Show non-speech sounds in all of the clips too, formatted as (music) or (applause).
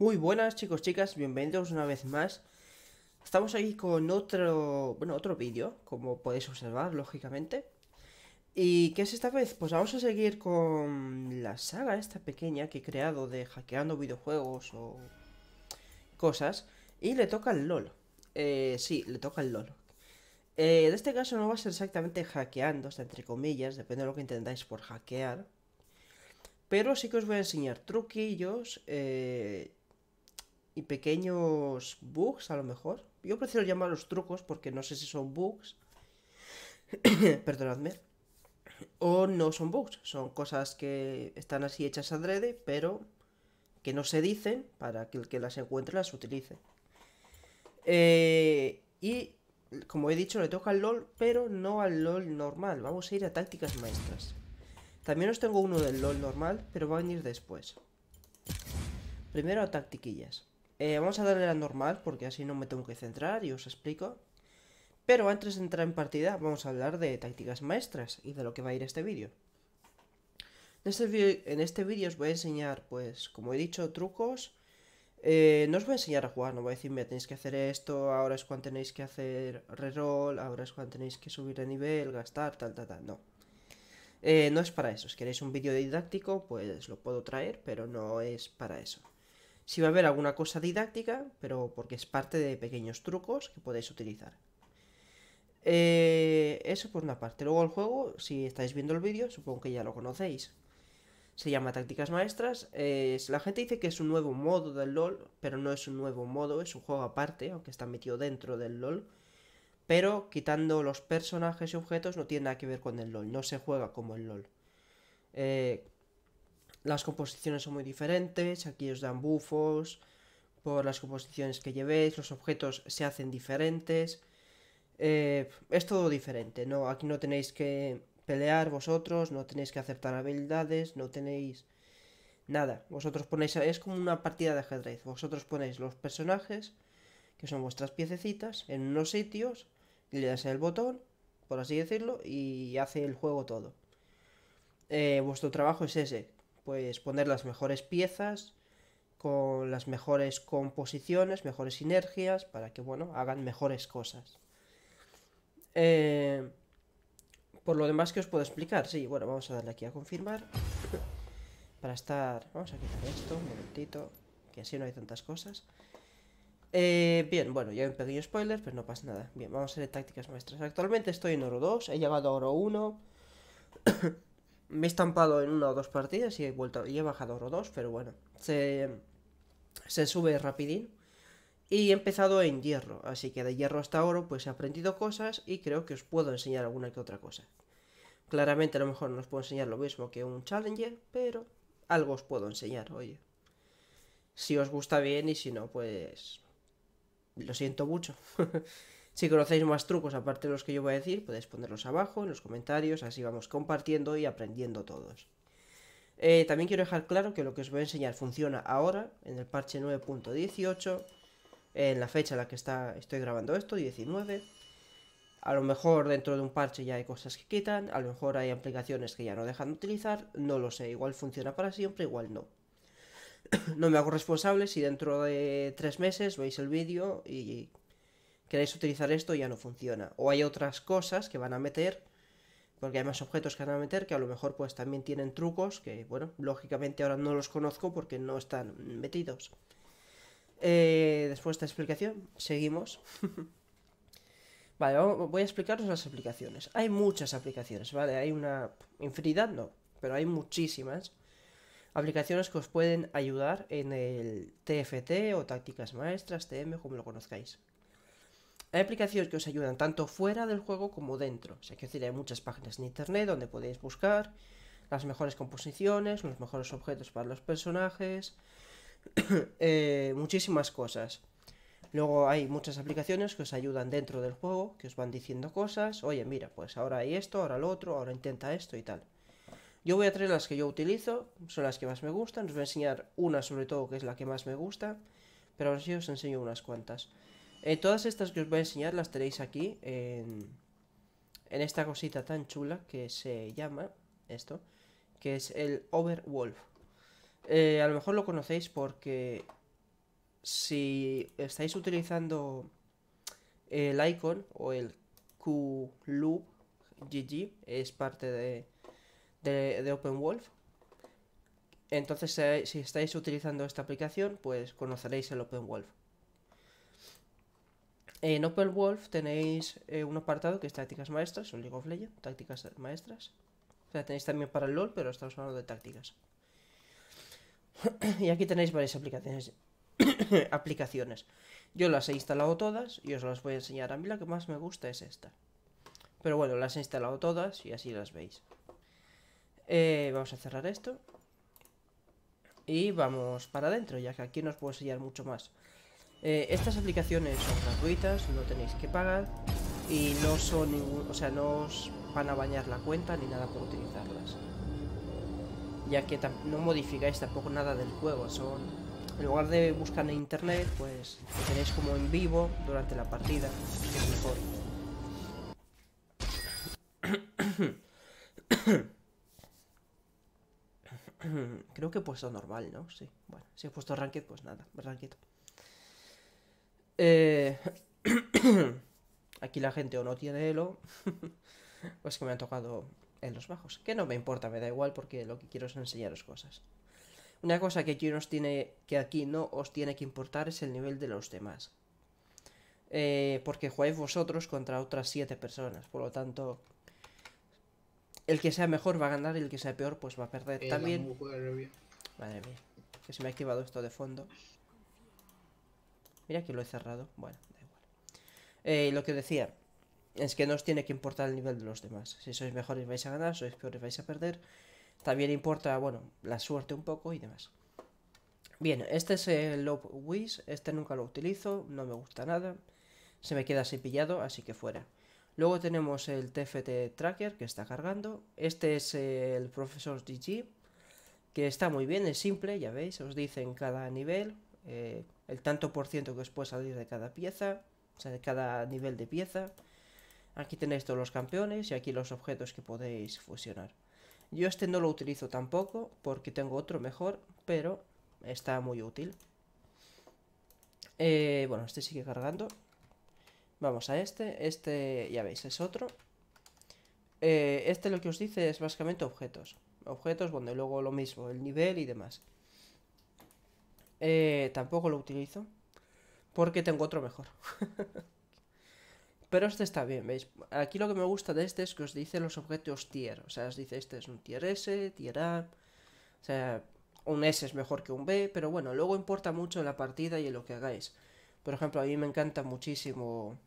Muy buenas chicos, chicas, bienvenidos una vez más. Estamos aquí con otro, bueno, otro vídeo, como podéis observar, lógicamente. ¿Y qué es esta vez? Pues vamos a seguir con la saga esta pequeña que he creado de hackeando videojuegos o cosas. Y le toca el LOL. Eh, sí, le toca el LOL. Eh, en este caso no va a ser exactamente hackeando, hasta entre comillas, depende de lo que intentáis por hackear. Pero sí que os voy a enseñar truquillos, eh, y pequeños bugs a lo mejor. Yo prefiero llamarlos trucos porque no sé si son bugs. (coughs) Perdonadme. O no son bugs, son cosas que están así hechas adrede, pero que no se dicen para que el que las encuentre las utilice. Eh, y como he dicho, le toca al LOL, pero no al LOL normal. Vamos a ir a tácticas maestras. También os tengo uno del LOL normal, pero va a venir después. Primero a táctiquillas eh, vamos a darle la normal porque así no me tengo que centrar y os explico. Pero antes de entrar en partida vamos a hablar de tácticas maestras y de lo que va a ir este vídeo. En este, este vídeo os voy a enseñar, pues, como he dicho, trucos. Eh, no os voy a enseñar a jugar, no voy a decir, mira, tenéis que hacer esto, ahora es cuando tenéis que hacer reroll, ahora es cuando tenéis que subir de nivel, gastar, tal, tal, tal, no. Eh, no es para eso, si queréis un vídeo didáctico, pues lo puedo traer, pero no es para eso. Si va a haber alguna cosa didáctica, pero porque es parte de pequeños trucos que podéis utilizar. Eh, eso por una parte. Luego el juego, si estáis viendo el vídeo, supongo que ya lo conocéis. Se llama Tácticas Maestras. la gente dice que es un nuevo modo del LOL, pero no es un nuevo modo, es un juego aparte, aunque está metido dentro del LOL. Pero quitando los personajes y objetos no tiene nada que ver con el LOL, no se juega como el LOL. Eh, las composiciones son muy diferentes, aquí os dan bufos por las composiciones que llevéis, los objetos se hacen diferentes, eh, es todo diferente, ¿no? Aquí no tenéis que pelear vosotros, no tenéis que aceptar habilidades, no tenéis nada, vosotros ponéis, es como una partida de ajedrez, vosotros ponéis los personajes, que son vuestras piececitas, en unos sitios, y le das el botón, por así decirlo, y hace el juego todo. Eh, vuestro trabajo es ese, pues poner las mejores piezas con las mejores composiciones, mejores sinergias, para que, bueno, hagan mejores cosas. Eh, por lo demás que os puedo explicar, sí, bueno, vamos a darle aquí a confirmar. (coughs) Para estar... Vamos a quitar esto un momentito, que así no hay tantas cosas. Eh, bien, bueno, ya hay un pequeño spoiler, pero no pasa nada. Bien, vamos a hacer tácticas maestras. Actualmente estoy en oro 2, he llegado a oro 1. (coughs) me he estampado en una o dos partidas y he vuelto y he bajado oro dos, pero bueno, se, se sube rapidín. Y he empezado en hierro, así que de hierro hasta oro pues he aprendido cosas y creo que os puedo enseñar alguna que otra cosa. Claramente a lo mejor no os puedo enseñar lo mismo que un challenger, pero algo os puedo enseñar, oye. Si os gusta bien y si no, pues... Lo siento mucho. (laughs) Si conocéis más trucos aparte de los que yo voy a decir, podéis ponerlos abajo en los comentarios, así vamos compartiendo y aprendiendo todos. Eh, también quiero dejar claro que lo que os voy a enseñar funciona ahora, en el parche 9.18, en la fecha en la que está, estoy grabando esto, 19. A lo mejor dentro de un parche ya hay cosas que quitan, a lo mejor hay aplicaciones que ya no dejan de utilizar, no lo sé, igual funciona para siempre, igual no. (coughs) no me hago responsable si dentro de tres meses veis el vídeo y queréis utilizar esto ya no funciona. O hay otras cosas que van a meter, porque hay más objetos que van a meter que a lo mejor pues también tienen trucos que, bueno, lógicamente ahora no los conozco porque no están metidos. Eh, después de esta explicación, seguimos. (laughs) vale, voy a explicaros las aplicaciones. Hay muchas aplicaciones, ¿vale? Hay una infinidad, no, pero hay muchísimas aplicaciones que os pueden ayudar en el TFT o tácticas maestras, TM, como lo conozcáis. Hay aplicaciones que os ayudan tanto fuera del juego como dentro. O sea, que decir, hay muchas páginas en internet donde podéis buscar las mejores composiciones, los mejores objetos para los personajes, (clears throat) eh, muchísimas cosas. Luego hay muchas aplicaciones que os ayudan dentro del juego, que os van diciendo cosas. Oye, mira, pues ahora hay esto, ahora lo otro, ahora intenta esto y tal. Yo voy a traer las que yo utilizo, son las que más me gustan. Os voy a enseñar una sobre todo, que es la que más me gusta. Pero ahora sí os enseño unas cuantas todas estas que os voy a enseñar las tenéis aquí en, esta cosita tan chula que se llama esto, que es el Overwolf. Eh, a lo mejor lo conocéis porque si estáis utilizando el icon o el QLUGG GG, es parte de, de, OpenWolf, entonces si estáis utilizando esta aplicación, pues conoceréis el OpenWolf. En Opel Wolf tenéis eh, un apartado que es tácticas maestras, un League of Legends, tácticas maestras. O sea, tenéis también para el LOL, pero estamos hablando de tácticas. (clears throat) y aquí tenéis varias aplicaciones. (coughs) aplicaciones. Yo las he instalado todas y os las voy a enseñar. A mí la que más me gusta es esta. Pero bueno, las he instalado todas y así las veis. Eh, vamos a cerrar esto. Y vamos para adentro, ya que aquí nos puedo enseñar mucho más. Eh, estas aplicaciones son gratuitas, no tenéis que pagar y no son ningún, o sea, no os van a bañar la cuenta ni nada por utilizarlas. Ya que no modificáis tampoco nada del juego, son en lugar de buscar en internet, pues tenéis como en vivo durante la partida, que es (coughs) Creo que he puesto normal, ¿no? Sí, bueno, si he puesto ranked, pues nada, ranked. Eh... (coughs) Aquí la gente o no tiene Elo, pues (laughs) que me han tocado en los bajos. Que no me importa, me da igual porque lo que quiero es enseñaros cosas. Una cosa que aquí, nos tiene, que aquí no os tiene que importar es el nivel de los demás. Eh, porque jugáis vosotros contra otras siete personas. Por lo tanto, el que sea mejor va a ganar y el que sea peor pues va a perder. Eh, también... Madre mía, que se me ha activado esto de fondo. Mira que lo he cerrado. Bueno, da igual. Eh, lo que decía es que no os tiene que importar el nivel de los demás. Si sois mejores vais a ganar, sois peores vais a perder. También importa, bueno, la suerte un poco y demás. Bien, este es el Love Wish. Este nunca lo utilizo, no me gusta nada. Se me queda así así que fuera. Luego tenemos el TFT Tracker que está cargando. Este es el Profesor DG, que está muy bien, es simple, ya veis, os dice en cada nivel. Eh, el tanto por ciento que os puede salir de cada pieza, o sea, de cada nivel de pieza. Aquí tenéis todos los campeones y aquí los objetos que podéis fusionar. Yo este no lo utilizo tampoco porque tengo otro mejor, pero está muy útil. Eh, bueno, este sigue cargando. Vamos a este. Este, ya veis, es otro. Eh, este lo que os dice es básicamente objetos. Objetos, bueno, y luego lo mismo, el nivel y demás. Eh, tampoco lo utilizo. Porque tengo otro mejor. (laughs) Pero este está bien, ¿veis? Aquí lo que me gusta de este es que os dice los objetos tier. O sea, os dice este es un tier S, tier A. O sea, un S es mejor que un B. Pero bueno, luego importa mucho en la partida y en lo que hagáis. Por ejemplo, a mí me encanta muchísimo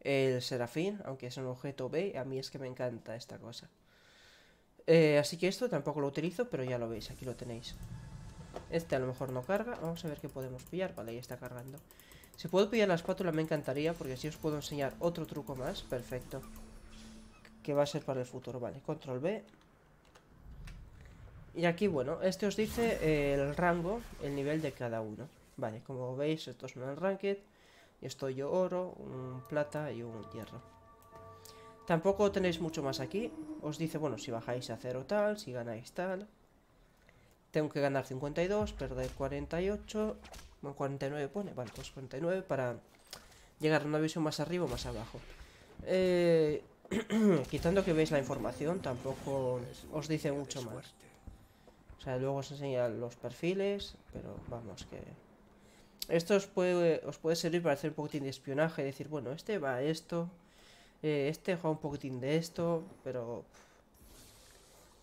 el serafín, aunque es un objeto B. A mí es que me encanta esta cosa. Eh, así que esto tampoco lo utilizo, pero ya lo veis, aquí lo tenéis. Este a lo mejor no carga. Vamos a ver qué podemos pillar. Vale, ya está cargando. Si puedo pillar la espátula me encantaría porque así os puedo enseñar otro truco más. Perfecto. Que va a ser para el futuro. Vale, control B. Y aquí, bueno, este os dice eh, el rango, el nivel de cada uno. Vale, como veis, esto es el ranked. Y estoy yo oro, un plata y un hierro. Tampoco tenéis mucho más aquí. Os dice, bueno, si bajáis a cero tal, si ganáis tal. Tengo que ganar 52, perder 48. 49 pone. Vale, pues 49 para llegar a una visión más arriba o más abajo. Eh, (clears throat) quitando que veis la información, tampoco os dice mucho más. O sea, luego os enseñan los perfiles, pero vamos que... Esto os puede, os puede servir para hacer un poquitín de espionaje, decir, bueno, este va a esto, eh, este juega un poquitín de esto, pero...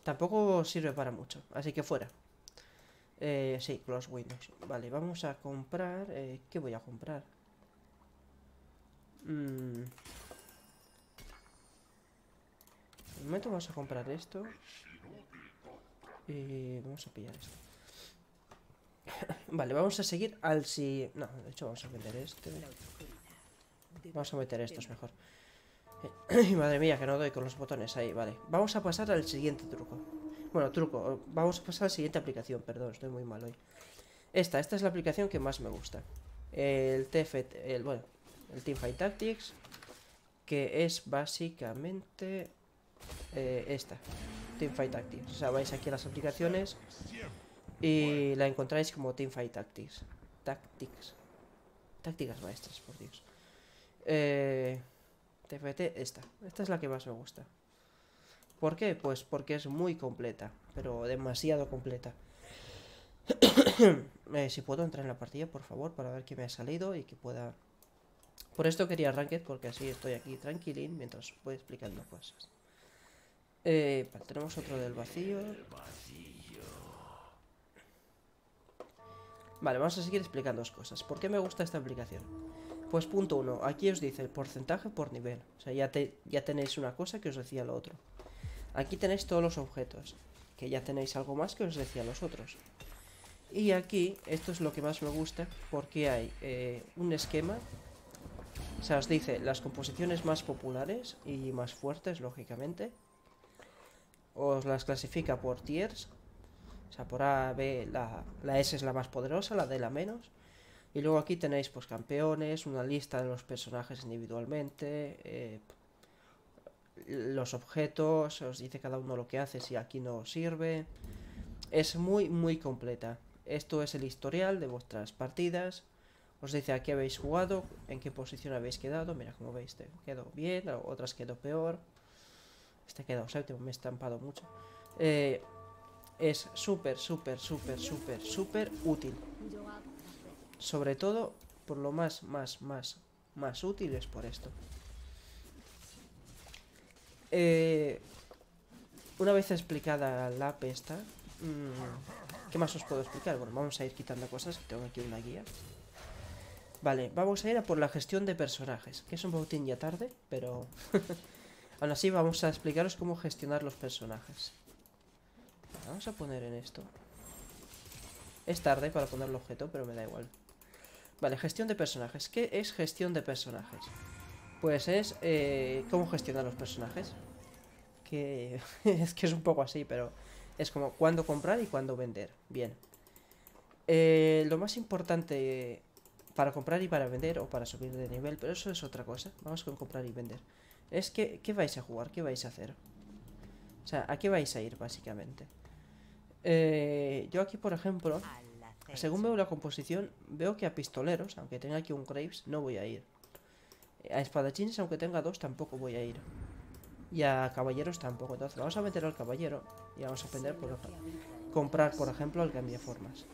Tampoco sirve para mucho, así que fuera. Eh, sí, Close Windows. Vale, vamos a comprar... Eh, ¿Qué voy a comprar? Mm. De momento vamos a comprar esto. Y eh, vamos a pillar esto. (laughs) vale, vamos a seguir al si... No, de hecho vamos a meter este. Vamos a meter estos mejor. (laughs) Madre mía, que no doy con los botones ahí. Vale, vamos a pasar al siguiente truco. Bueno, truco. Vamos a pasar a la siguiente aplicación. Perdón, estoy muy mal hoy. Esta, esta es la aplicación que más me gusta. El TFT, el, bueno, el Teamfight Tactics, que es básicamente eh, esta, Teamfight Tactics. O sea, vais aquí a las aplicaciones y la encontráis como Teamfight Tactics. Tactics. Tácticas maestras, por Dios. TFT, eh, esta. Esta es la que más me gusta. ¿Por qué? Pues porque es muy completa, pero demasiado completa. (coughs) Eh, si puedo entrar en la partida, por favor, para ver qué me ha salido y que pueda... Por esto quería Ranked, porque así estoy aquí tranquilín mientras voy explicando cosas. Eh, tenemos otro del vacío. Vale, vamos a seguir explicando cosas. ¿Por qué me gusta esta aplicación? Pues punto uno, aquí os dice el porcentaje por nivel. O sea, ya, ya tenéis una cosa que os decía lo otro. Aquí tenéis todos los objetos, que ya tenéis algo más que os decía los otros. Y aquí, esto es lo que más me gusta, porque hay eh, un esquema, o sea, os dice las composiciones más populares y más fuertes, lógicamente. Os las clasifica por tiers, o sea, por A, B, la, S es la más poderosa, la D la menos. Y luego aquí tenéis pues campeones, una lista de los personajes individualmente, eh, los objetos, os dice cada uno lo que hace si aquí no sirve. Es muy, muy completa. Esto es el historial de vuestras partidas. Os dice a qué habéis jugado, en qué posición habéis quedado. Mira, como veis, te quedó bien, otras quedó peor. Este quedó séptimo, me he estampado mucho. Eh, es súper, súper, súper, súper, súper útil. Sobre todo, por lo más, más, más, más útil es por esto. Eh, una vez explicada la pesta, mm, ¿qué más os puedo explicar? Bueno, vamos a ir quitando cosas, tengo aquí una guía. Vale, vamos a ir a por la gestión de personajes, que es un botín ya tarde, pero... (laughs) Aún así vamos a explicaros cómo gestionar los personajes. Vamos a poner en esto. Es tarde para poner el objeto, pero me da igual. Vale, gestión de personajes. ¿Qué es gestión de personajes? pues es eh, cómo gestionar los personajes. Que (laughs) es que es un poco así, pero es como cuándo comprar y cuándo vender. Bien. Eh, lo más importante para comprar y para vender o para subir de nivel, pero eso es otra cosa. Vamos con comprar y vender. Es que, ¿qué vais a jugar? ¿Qué vais a hacer? O sea, ¿a qué vais a ir básicamente? Eh, yo aquí, por ejemplo, según veo la composición, veo que a pistoleros, aunque tenga aquí un Graves, no voy a ir. A espadachines, aunque tenga dos, tampoco voy a ir. Y a caballeros tampoco. Entonces vamos a meter al caballero y vamos a vender por comprar, por ejemplo, al cambiaformas.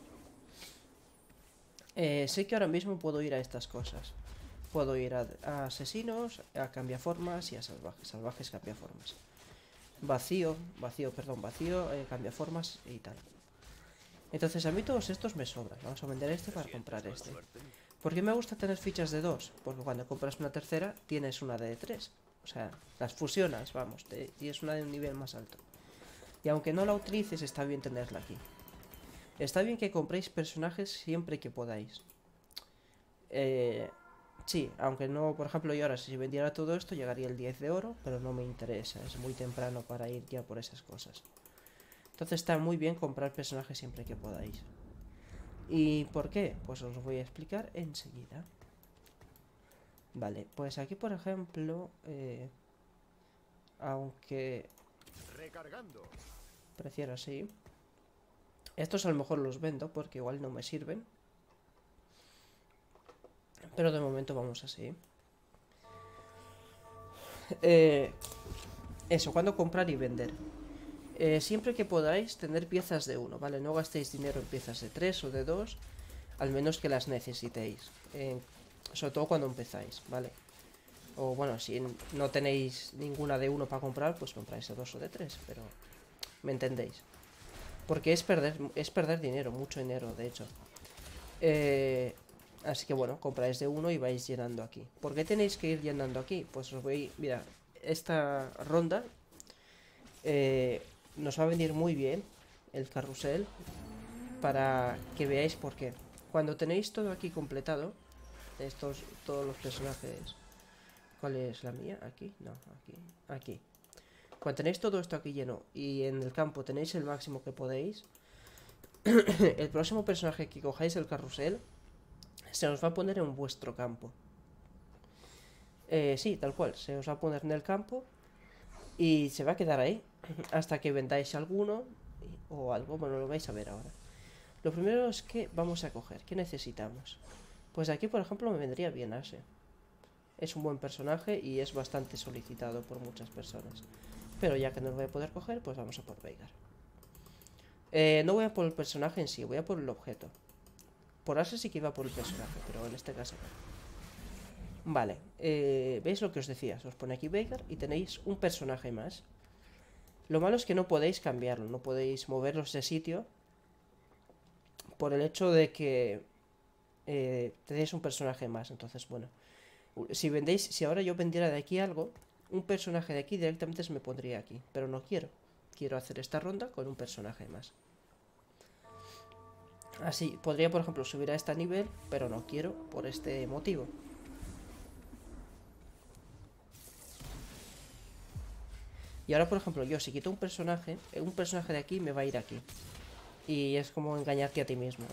Eh, sé que ahora mismo puedo ir a estas cosas. Puedo ir a, asesinos, a cambiaformas y a salvajes. Salvajes cambiaformas. Vacío, vacío, perdón, vacío, eh, cambiaformas y tal. Entonces a mí todos estos me sobran. Vamos a vender este para comprar este. Porque me gusta tener fichas de dos? Porque cuando compras una tercera, tienes una de tres. O sea, las fusionas, vamos, tienes y es una de un nivel más alto. Y aunque no la utilices, está bien tenerla aquí. Está bien que compréis personajes siempre que podáis. Eh, sí, aunque no, por ejemplo, yo ahora si vendiera todo esto llegaría el 10 de oro, pero no me interesa, es muy temprano para ir ya por esas cosas. Entonces está muy bien comprar personajes siempre que podáis. ¿Y por qué? Pues os voy a explicar enseguida. Vale, pues aquí por ejemplo, eh, aunque Recargando. prefiero así, estos a lo mejor los vendo porque igual no me sirven, pero de momento vamos así. Eh, eso, cuando comprar y vender. Eh, siempre que podáis tener piezas de uno, ¿vale? No gastéis dinero en piezas de tres o de dos, al menos que las necesitéis. sobre todo cuando empezáis, ¿vale? O bueno, si no tenéis ninguna de uno para comprar, pues compráis de dos o de tres, pero me entendéis. Porque es perder, es perder dinero, mucho dinero, de hecho. Eh, así que bueno, compráis de uno y vais llenando aquí. ¿Por qué tenéis que ir llenando aquí? Pues os voy... Mira, esta ronda... Eh, nos va a venir muy bien el carrusel para que veáis por qué. Cuando tenéis todo aquí completado, estos, todos los personajes, ¿cuál es la mía? Aquí, no, aquí, aquí. Cuando tenéis todo esto aquí lleno y en el campo tenéis el máximo que podéis, (clears throat) el próximo personaje que cojáis el carrusel se os va a poner en vuestro campo. Eh, sí, tal cual, se os va a poner en el campo y se va a quedar ahí. (laughs) hasta que vendáis alguno o algo, bueno, lo vais a ver ahora. Lo primero es que vamos a coger, ¿qué necesitamos? Pues aquí, por ejemplo, me vendría bien Ashe. Es un buen personaje y es bastante solicitado por muchas personas. Pero ya que no lo voy a poder coger, pues vamos a por Veigar. Eh, no voy a por el personaje en sí, voy a por el objeto. Por Ashe sí que iba por el personaje, pero en este caso no. Vale, eh, ¿veis lo que os decía? Os pone aquí Veigar y tenéis un personaje más. Lo malo es que no podéis cambiarlo, no podéis moverlo de sitio por el hecho de que eh, tenéis un personaje más. Entonces, bueno, si vendéis, si ahora yo vendiera de aquí algo, un personaje de aquí directamente se me pondría aquí, pero no quiero. Quiero hacer esta ronda con un personaje más. Así, podría por ejemplo subir a este nivel, pero no quiero por este motivo. Y ahora, por ejemplo, yo si quito un personaje, eh, un personaje de aquí me va a ir aquí. Y es como engañarte a ti mismo,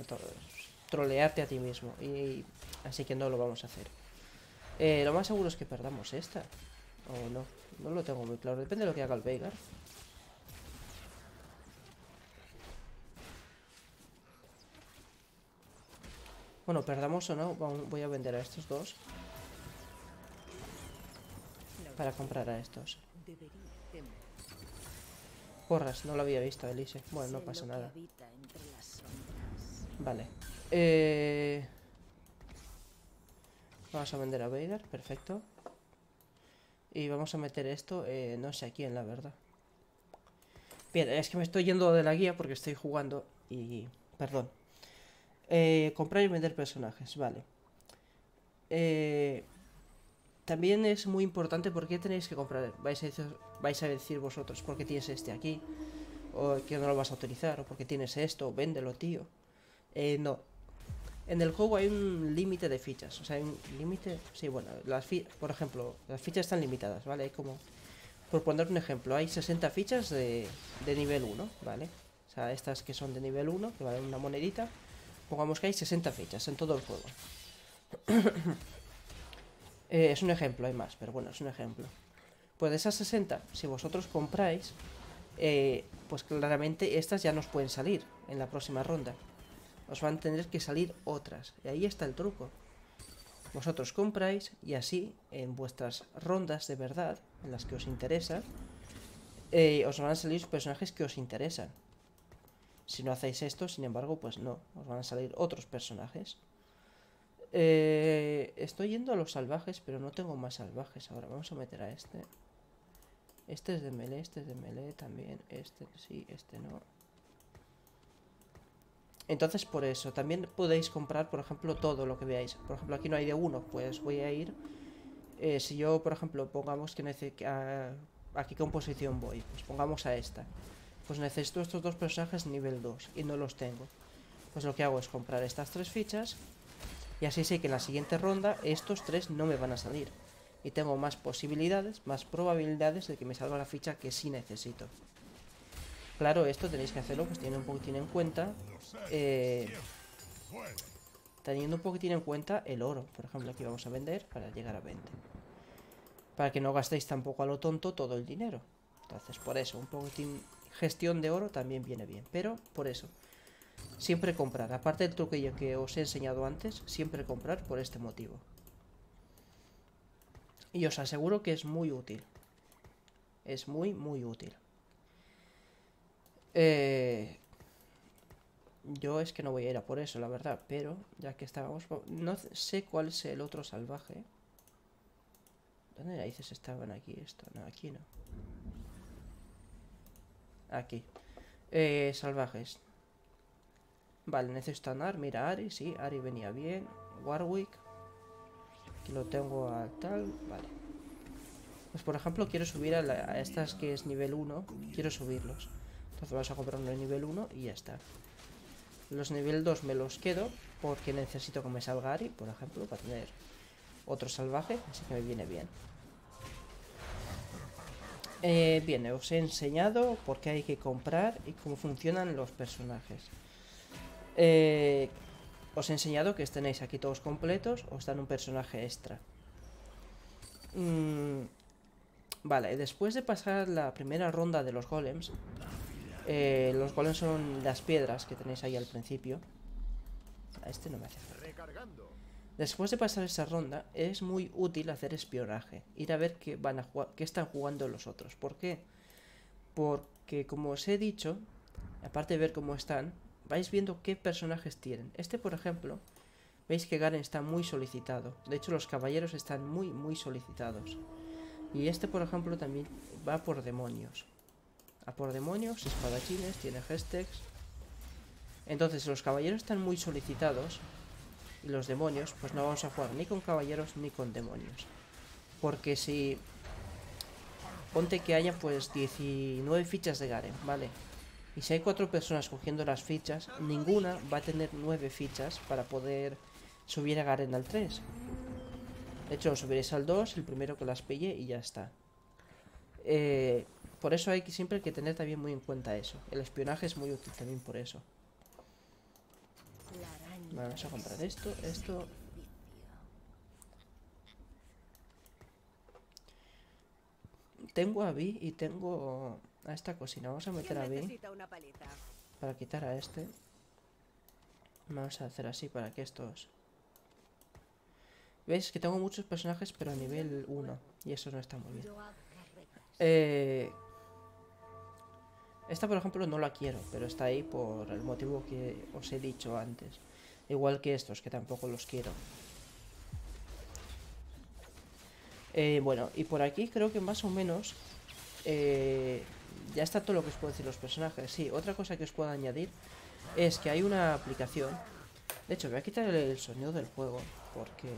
trolearte a ti mismo. Y así que no lo vamos a hacer. Eh, lo más seguro es que perdamos esta. O no, no lo tengo muy claro. Depende de lo que haga el Veigar. Bueno, perdamos o no, voy a vender a estos dos. Para comprar a estos. Corras, no lo había visto, Elise. Bueno, no pasa nada. Vale. Eh, vamos a vender a Vader, perfecto. Y vamos a meter esto, eh, no sé a quién, la verdad. Bien, es que me estoy yendo de la guía porque estoy jugando y... Perdón. Eh, comprar y vender personajes, vale. también es muy importante porque tenéis que comprar. Vais a vais a decir vosotros, ¿por qué tienes este aquí? ¿O que no lo vas a utilizar? ¿O por qué tienes esto? Véndelo, tío. Eh, no. En el juego hay un límite de fichas. O sea, hay un límite... Sí, bueno, las Por ejemplo, las fichas están limitadas, ¿vale? Hay como... Por poner un ejemplo, hay 60 fichas de, de nivel 1, ¿vale? O sea, estas que son de nivel 1, que valen una monedita. Pongamos que hay 60 fichas en todo el juego. (coughs) Eh, es un ejemplo, hay más, pero bueno, es un ejemplo. Pues de esas 60, si vosotros compráis, eh, pues claramente estas ya nos pueden salir en la próxima ronda. Os van a tener que salir otras. Y ahí está el truco. Vosotros compráis y así en vuestras rondas de verdad, en las que os interesa, eh, os van a salir personajes que os interesan. Si no hacéis esto, sin embargo, pues no, os van a salir otros personajes. Eh, estoy yendo a los salvajes, pero no tengo más salvajes ahora. Vamos a meter a este. Este es de melee, este es de melee también. Este sí, este no. Entonces por eso, también podéis comprar, por ejemplo, todo lo que veáis. Por ejemplo, aquí no hay de uno, pues voy a ir... Eh, si yo, por ejemplo, pongamos que necesito... A, ah, composición voy, pues pongamos a esta. Pues necesito estos dos personajes nivel 2 y no los tengo. Pues lo que hago es comprar estas tres fichas y así sé que en la siguiente ronda estos tres no me van a salir y tengo más posibilidades, más probabilidades de que me salga la ficha que sí necesito. Claro, esto tenéis que hacerlo pues teniendo un poquitín en cuenta eh, teniendo un poquitín en cuenta el oro. Por ejemplo, aquí vamos a vender para llegar a 20. Para que no gastéis tampoco a lo tonto todo el dinero. Entonces, por eso, un poquitín gestión de oro también viene bien. Pero, por eso, siempre comprar. Aparte del truquillo que os he enseñado antes, siempre comprar por este motivo. Y os aseguro que es muy útil. Es muy, muy útil. Eh, yo es que no voy a ir a por eso, la verdad. Pero ya que estábamos... No sé cuál es el otro salvaje. ¿Dónde narices estaban aquí esto? No, aquí no. Aquí. Eh, salvajes. Vale, necesito andar. Mira, Ari, sí, Ari venía bien. Warwick lo tengo a tal, vale. Pues por ejemplo quiero subir a, estas que es nivel 1, quiero subirlos. Entonces vamos a comprar uno de nivel 1 y ya está. Los nivel 2 me los quedo porque necesito que me salga Ari, por ejemplo, para tener otro salvaje, así que me viene bien. Eh, bien, os he enseñado por qué hay que comprar y cómo funcionan los personajes. Eh, os he enseñado que tenéis aquí todos completos, o está en un personaje extra. Mm, vale, después de pasar la primera ronda de los golems, eh, los golems son las piedras que tenéis ahí al principio. A este no me hace falta. Después de pasar esa ronda, es muy útil hacer espionaje, ir a ver qué, van a jugar, qué están jugando los otros. ¿Por qué? Porque, como os he dicho, aparte de ver cómo están, vais viendo qué personajes tienen. Este, por ejemplo, veis que Garen está muy solicitado. De hecho, los caballeros están muy, muy solicitados. Y este, por ejemplo, también va por demonios. A por demonios, espadachines, tiene gestex Entonces, los caballeros están muy solicitados. Y los demonios, pues no vamos a jugar ni con caballeros ni con demonios. Porque si... Ponte que haya pues 19 fichas de Garen, ¿vale? Y si hay cuatro personas cogiendo las fichas, ninguna va a tener nueve fichas para poder subir a Garen al 3. De hecho, lo subiréis al 2, el primero que las pille y ya está. Eh, por eso hay que siempre que tener también muy en cuenta eso. El espionaje es muy útil también por eso. Vamos a comprar esto, esto. Tengo a Vi y tengo a esta cocina. Vamos a meter a B para quitar a este. Vamos a hacer así para que estos... ¿Veis? Que tengo muchos personajes, pero a nivel 1. Y eso no está muy bien. Eh... Esta, por ejemplo, no la quiero, pero está ahí por el motivo que os he dicho antes. Igual que estos, que tampoco los quiero. Eh, bueno, y por aquí creo que más o menos... Eh, ya está todo lo que os puedo decir los personajes. Sí, otra cosa que os puedo añadir es que hay una aplicación. De hecho, voy a quitar el sonido del juego porque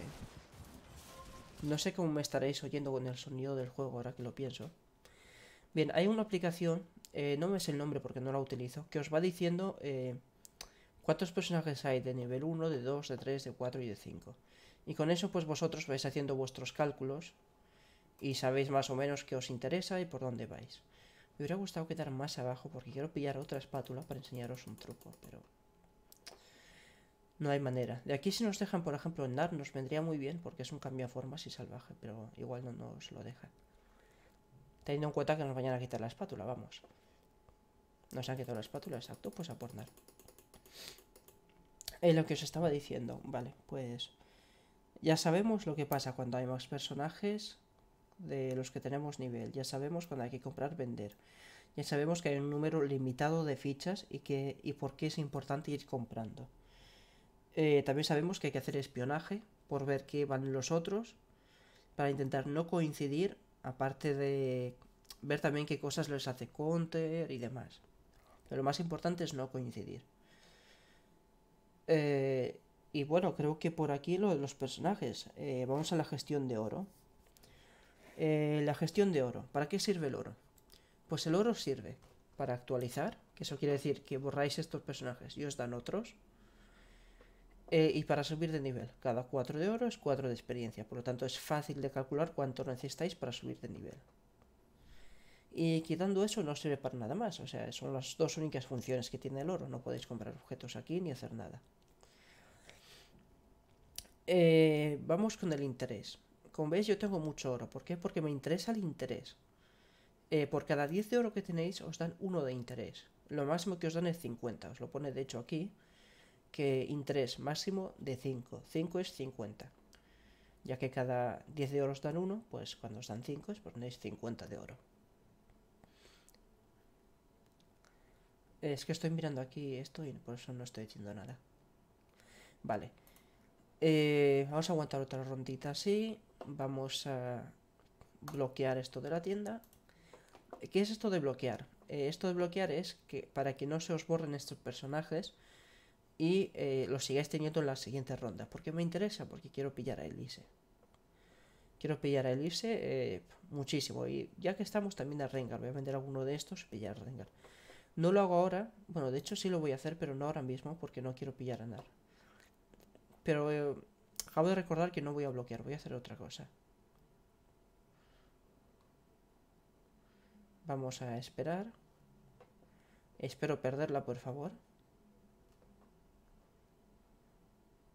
no sé cómo me estaréis oyendo con el sonido del juego ahora que lo pienso. Bien, hay una aplicación, eh, no me sé el nombre porque no la utilizo, que os va diciendo eh, cuántos personajes hay de nivel 1, de 2, de 3, de 4 y de 5. Y con eso pues vosotros vais haciendo vuestros cálculos y sabéis más o menos qué os interesa y por dónde vais. Me hubiera gustado quedar más abajo porque quiero pillar otra espátula para enseñaros un truco, pero... No hay manera. De aquí si nos dejan, por ejemplo, en Nar nos vendría muy bien porque es un cambio a formas y salvaje, pero igual no nos lo dejan. Teniendo en cuenta que nos vayan a quitar la espátula, vamos. Nos han quitado la espátula, exacto, pues a por Nar. lo que os estaba diciendo, vale, pues... Ya sabemos lo que pasa cuando hay más personajes de los que tenemos nivel, ya sabemos cuando hay que comprar, vender, ya sabemos que hay un número limitado de fichas y, que, por qué es importante ir comprando. Eh, también sabemos que hay que hacer espionaje por ver qué van los otros, para intentar no coincidir, aparte de ver también qué cosas les hace counter y demás. Pero lo más importante es no coincidir. Eh, y bueno, creo que por aquí lo de los personajes. Eh, vamos a la gestión de oro. Eh, la gestión de oro. ¿Para qué sirve el oro? Pues el oro sirve para actualizar, que eso quiere decir que borráis estos personajes y os dan otros. Eh, y para subir de nivel. Cada 4 de oro es 4 de experiencia. Por lo tanto, es fácil de calcular cuánto necesitáis para subir de nivel. Y quitando eso, no sirve para nada más. O sea, son las dos únicas funciones que tiene el oro. No podéis comprar objetos aquí ni hacer nada. Eh, vamos con el interés. Como veis, yo tengo mucho oro. ¿Por qué? Porque me interesa el interés. por cada 10 de oro que tenéis, os dan uno de interés. Lo máximo que os dan es 50. Os lo pone, de hecho, aquí. Que interés máximo de 5. 5 es 50. Ya que cada 10 de oro os dan uno, pues cuando os dan 5, os ponéis 50 de oro. Es que estoy mirando aquí esto y por eso no estoy diciendo nada. Vale. Eh, vamos a aguantar otra rondita así vamos a bloquear esto de la tienda. ¿Qué es esto de bloquear? Eh, esto de bloquear es que para que no se os borren estos personajes y eh, los sigáis teniendo en las siguientes rondas. ¿Por qué me interesa? Porque quiero pillar a Elise. Quiero pillar a Elise eh, muchísimo. Y ya que estamos también a Rengar. Voy a vender alguno de estos y pillar a Rengar. No lo hago ahora. Bueno, de hecho sí lo voy a hacer, pero no ahora mismo porque no quiero pillar a Nar. Pero Acabo de recordar que no voy a bloquear, voy a hacer otra cosa. Vamos a esperar. Espero perderla, por favor.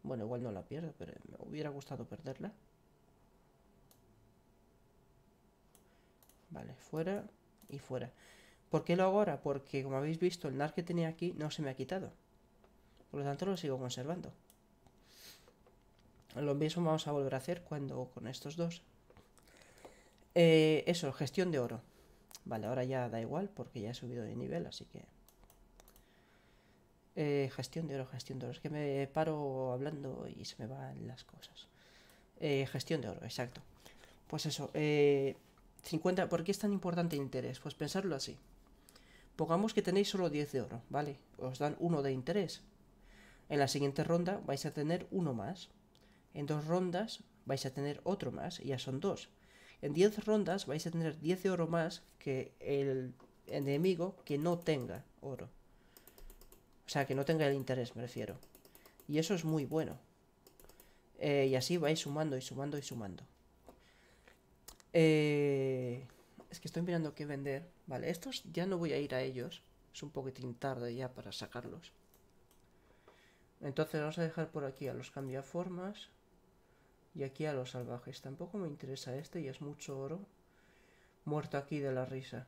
Bueno, igual no la pierdo, pero me hubiera gustado perderla. Vale, fuera y fuera. ¿Por qué lo hago ahora? Porque como habéis visto, el NAR que tenía aquí no se me ha quitado. Por lo tanto lo sigo conservando. Lo mismo vamos a volver a hacer cuando con estos dos. Eh, eso, gestión de oro. Vale, ahora ya da igual porque ya he subido de nivel, así que... Eh, gestión de oro, gestión de oro. Es que me paro hablando y se me van las cosas. Eh, gestión de oro, exacto. Pues eso, 50... ¿Por qué es tan importante interés? Pues pensarlo así. Pongamos que tenéis solo 10 de oro, ¿vale? Os dan uno de interés. En la siguiente ronda vais a tener uno más. En dos rondas vais a tener otro más, ya son dos. En diez rondas vais a tener 10 oro más que el enemigo que no tenga oro. O sea, que no tenga el interés, me refiero. Y eso es muy bueno. Eh, y así vais sumando y sumando y sumando. Eh, es que estoy mirando qué vender. Vale, estos ya no voy a ir a ellos. Es un poquitín tarde ya para sacarlos. Entonces vamos a dejar por aquí a los cambiaformas. Y aquí a los salvajes. Tampoco me interesa este, y es mucho oro. Muerto aquí de la risa.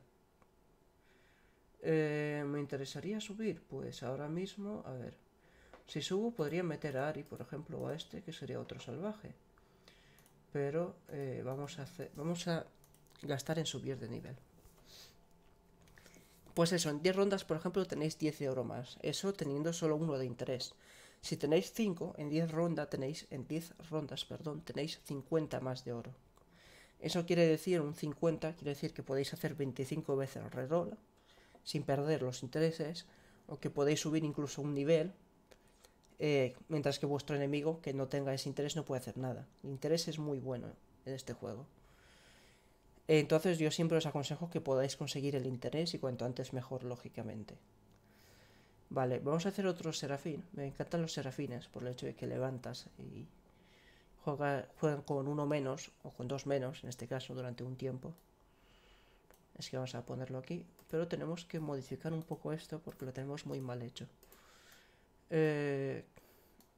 Eh, ¿Me interesaría subir? Pues ahora mismo, a ver. Si subo podría meter a Ari, por ejemplo, o a este, que sería otro salvaje. Pero eh, vamos, a hacer, vamos a gastar en subir de nivel. Pues eso, en 10 rondas, por ejemplo, tenéis 10 oro más. Eso teniendo solo uno de interés. Si tenéis 5, en 10 rondas tenéis, en 10 rondas, perdón, tenéis 50 más de oro. Eso quiere decir, un 50, quiere decir que podéis hacer 25 veces el reroll sin perder los intereses, o que podéis subir incluso un nivel, eh, mientras que vuestro enemigo que no tenga ese interés no puede hacer nada. El interés es muy bueno en este juego. Entonces yo siempre os aconsejo que podáis conseguir el interés y cuanto antes mejor, lógicamente. Vale, vamos a hacer otro serafín. Me encantan los serafines por el hecho de que levantas y juegan con uno menos o con dos menos, en este caso, durante un tiempo. Es que vamos a ponerlo aquí. Pero tenemos que modificar un poco esto porque lo tenemos muy mal hecho. Eh,